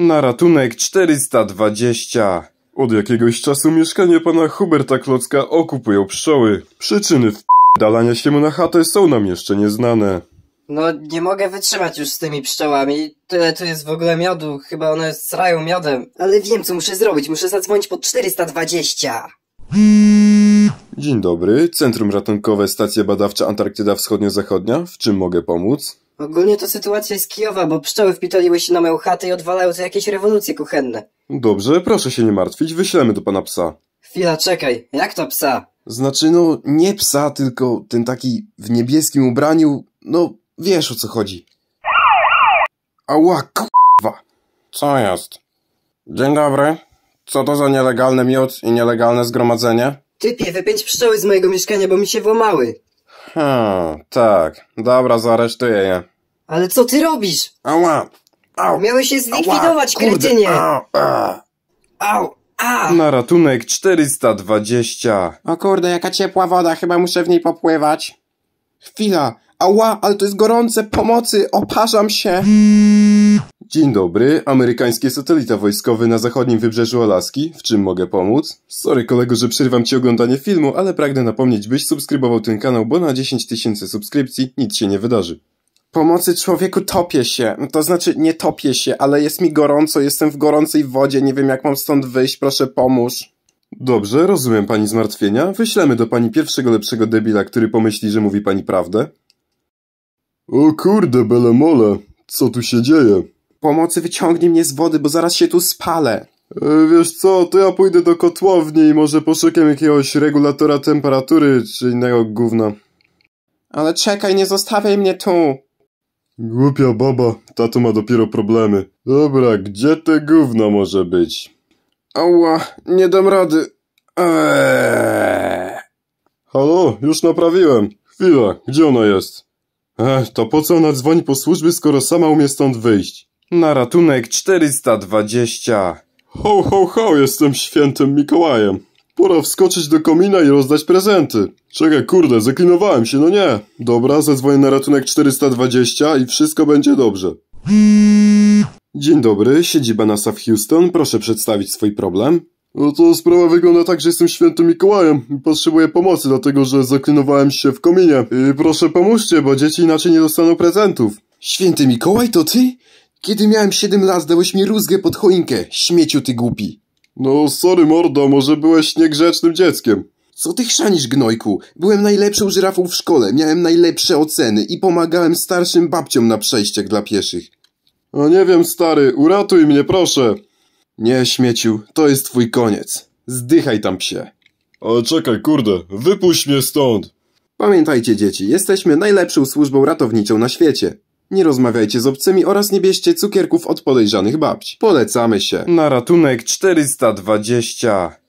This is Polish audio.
Na ratunek 420! Od jakiegoś czasu mieszkanie pana Huberta Klocka okupują pszczoły. Przyczyny wdalania się mu na chatę są nam jeszcze nieznane. No, nie mogę wytrzymać już z tymi pszczołami. Tyle tu jest w ogóle miodu. Chyba one srają miodem. Ale wiem, co muszę zrobić. Muszę zadzwonić pod 420. Dzień dobry. Centrum Ratunkowe, Stacja Badawcza Antarktyda Wschodnio-Zachodnia. W czym mogę pomóc? Ogólnie to sytuacja jest kijowa, bo pszczoły wpitoliły się na moją chatę i odwalają tu jakieś rewolucje kuchenne. Dobrze, proszę się nie martwić, wyślemy do pana psa. Chwila, czekaj, jak to psa? Znaczy, no, nie psa, tylko ten taki w niebieskim ubraniu, no, wiesz o co chodzi. Ała, k***wa. Co jest? Dzień dobry. Co to za nielegalny miód i nielegalne zgromadzenie? Typie, wypięć pszczoły z mojego mieszkania, bo mi się włamały. Hmm, tak. Dobra, zaaresztuję je. Ale co ty robisz? Ała! Au! Miałeś się zlikwidować, Ała, kurde, kretynie! Au! Au! Na ratunek 420! O kurde, jaka ciepła woda, chyba muszę w niej popływać. Chwila! Ała, ale to jest gorące, pomocy, oparzam się! Dzień dobry, amerykański satelita wojskowy na zachodnim wybrzeżu Alaski. W czym mogę pomóc? Sorry kolego, że przerywam ci oglądanie filmu, ale pragnę napomnieć, byś subskrybował ten kanał, bo na 10 tysięcy subskrypcji nic się nie wydarzy pomocy człowieku topię się. No to znaczy, nie topię się, ale jest mi gorąco, jestem w gorącej wodzie, nie wiem jak mam stąd wyjść, proszę pomóż. Dobrze, rozumiem pani zmartwienia. Wyślemy do pani pierwszego lepszego debila, który pomyśli, że mówi pani prawdę. O kurde, belemole, co tu się dzieje? Pomocy wyciągnij mnie z wody, bo zaraz się tu spalę. E, wiesz co, to ja pójdę do kotłowni i może poszukam jakiegoś regulatora temperatury czy innego gówna. Ale czekaj, nie zostawiaj mnie tu. Głupia baba, tato ma dopiero problemy. Dobra, gdzie te gówno może być? Ała, nie dam rady. Eee. Halo, już naprawiłem. Chwila, gdzie ona jest? Ech, to po co ona dzwoni po służby, skoro sama umie stąd wyjść? Na ratunek 420. Ho, ho, ho, jestem świętym Mikołajem. Pora wskoczyć do komina i rozdać prezenty. Czekaj, kurde, zaklinowałem się, no nie. Dobra, zadzwonię na ratunek 420 i wszystko będzie dobrze. Dzień dobry, siedziba NASA w Houston, proszę przedstawić swój problem. No to sprawa wygląda tak, że jestem świętym Mikołajem i potrzebuję pomocy, dlatego że zaklinowałem się w kominie. I proszę pomóżcie, bo dzieci inaczej nie dostaną prezentów. Święty Mikołaj to ty? Kiedy miałem 7 lat, dałeś mi rózgę pod choinkę, śmieciu ty głupi. No, sorry mordo, może byłeś niegrzecznym dzieckiem. Co ty chrzanisz, gnojku? Byłem najlepszą żyrafą w szkole, miałem najlepsze oceny i pomagałem starszym babciom na przejściach dla pieszych. O nie wiem, stary, uratuj mnie, proszę. Nie, śmieciu, to jest twój koniec. Zdychaj tam psie. Ale czekaj, kurde, wypuść mnie stąd. Pamiętajcie, dzieci, jesteśmy najlepszą służbą ratowniczą na świecie. Nie rozmawiajcie z obcymi oraz nie bierzcie cukierków od podejrzanych babci. Polecamy się. Na ratunek 420.